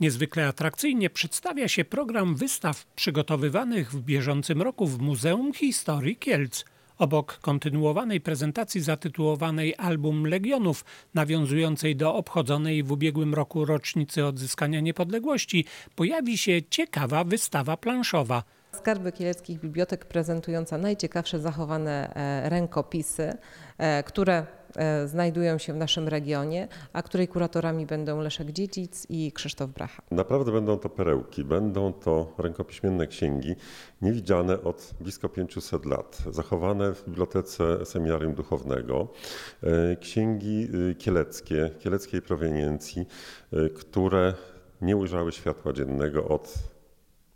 Niezwykle atrakcyjnie przedstawia się program wystaw przygotowywanych w bieżącym roku w Muzeum Historii Kielc. Obok kontynuowanej prezentacji zatytułowanej Album Legionów, nawiązującej do obchodzonej w ubiegłym roku rocznicy odzyskania niepodległości, pojawi się ciekawa wystawa planszowa. Skarby Kieleckich Bibliotek prezentująca najciekawsze zachowane e, rękopisy, e, które E, znajdują się w naszym regionie, a której kuratorami będą Leszek Dziedzic i Krzysztof Bracha. Naprawdę będą to perełki, będą to rękopiśmienne księgi, niewidziane od blisko 500 lat, zachowane w Bibliotece Seminarium Duchownego, e, księgi e, kieleckie, kieleckiej proweniencji, które nie ujrzały światła dziennego od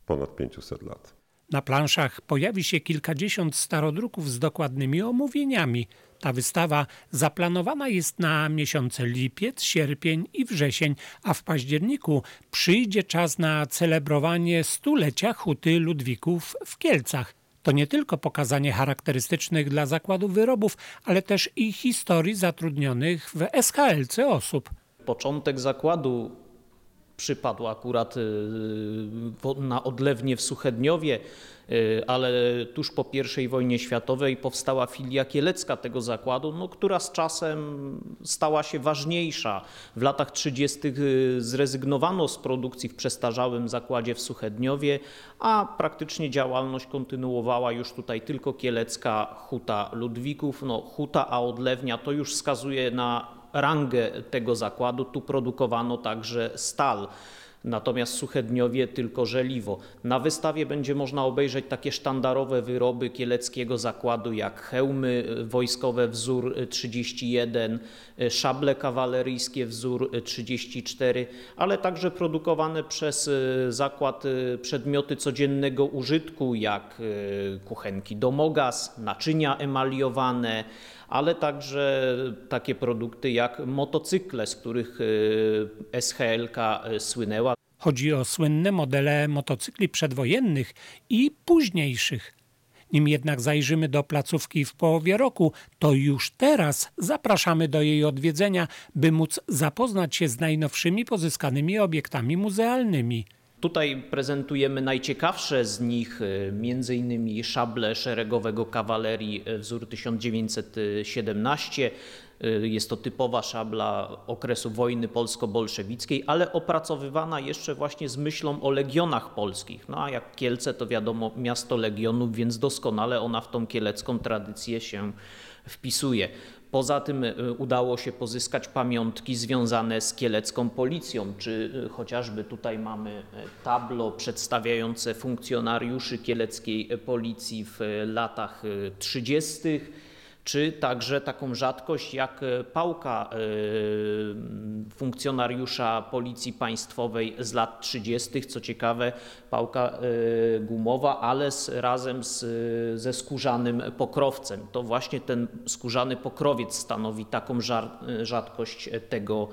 ponad 500 lat. Na planszach pojawi się kilkadziesiąt starodruków z dokładnymi omówieniami. Ta wystawa zaplanowana jest na miesiące lipiec, sierpień i wrzesień, a w październiku przyjdzie czas na celebrowanie stulecia huty Ludwików w Kielcach. To nie tylko pokazanie charakterystycznych dla zakładu wyrobów, ale też i historii zatrudnionych w SKLC osób. Początek zakładu przypadł akurat y, na odlewnie w Suchedniowie, y, ale tuż po I wojnie światowej powstała filia kielecka tego zakładu, no, która z czasem stała się ważniejsza. W latach 30. Y, zrezygnowano z produkcji w przestarzałym zakładzie w Suchedniowie, a praktycznie działalność kontynuowała już tutaj tylko kielecka huta Ludwików. No, huta, a odlewnia to już wskazuje na rangę tego zakładu, tu produkowano także stal natomiast Suchedniowie tylko żeliwo. Na wystawie będzie można obejrzeć takie sztandarowe wyroby kieleckiego zakładu jak hełmy y, wojskowe wzór 31, y, y, szable kawaleryjskie wzór 34, ale także produkowane przez zakład przedmioty codziennego użytku jak kuchenki domogaz, naczynia emaliowane, ale także takie produkty jak motocykle, z których SHLK słynęła. Chodzi o słynne modele motocykli przedwojennych i późniejszych. Nim jednak zajrzymy do placówki w połowie roku, to już teraz zapraszamy do jej odwiedzenia, by móc zapoznać się z najnowszymi pozyskanymi obiektami muzealnymi – Tutaj prezentujemy najciekawsze z nich, e, m.in. szable szeregowego kawalerii e, wzór 1917. E, jest to typowa szabla okresu wojny polsko-bolszewickiej, ale opracowywana jeszcze właśnie z myślą o legionach polskich. No a jak Kielce to wiadomo miasto legionów, więc doskonale ona w tą kielecką tradycję się wpisuje. Poza tym y, udało się pozyskać pamiątki związane z kielecką policją, czy y, chociażby tutaj mamy y, tablo przedstawiające funkcjonariuszy kieleckiej policji w latach 30 czy także taką rzadkość jak e, pałka e, funkcjonariusza Policji Państwowej z lat 30., co ciekawe, pałka e, gumowa, ale z, razem z, ze skórzanym pokrowcem. To właśnie ten skórzany pokrowiec stanowi taką rzadkość tego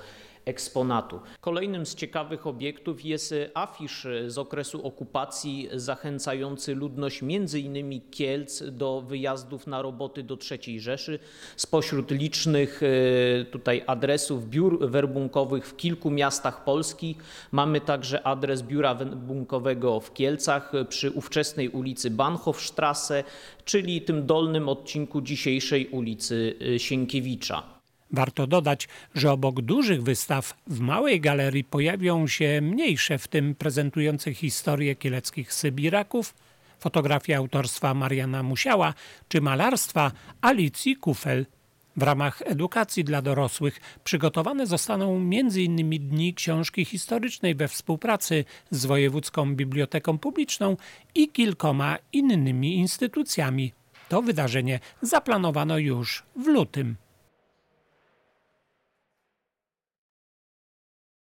eksponatu. Kolejnym z ciekawych obiektów jest e, afisz e, z okresu okupacji zachęcający ludność między innymi Kielc do wyjazdów na roboty do III Rzeszy. Spośród licznych e, tutaj adresów biur werbunkowych w kilku miastach Polski mamy także adres biura werbunkowego w Kielcach przy ówczesnej ulicy Bahnhofstrasse, czyli tym dolnym odcinku dzisiejszej ulicy Sienkiewicza. Warto dodać, że obok dużych wystaw w małej galerii pojawią się mniejsze, w tym prezentujące historię kieleckich Sybiraków, fotografie autorstwa Mariana Musiała czy malarstwa Alicji Kufel. W ramach edukacji dla dorosłych przygotowane zostaną m.in. dni książki historycznej we współpracy z Wojewódzką Biblioteką Publiczną i kilkoma innymi instytucjami. To wydarzenie zaplanowano już w lutym.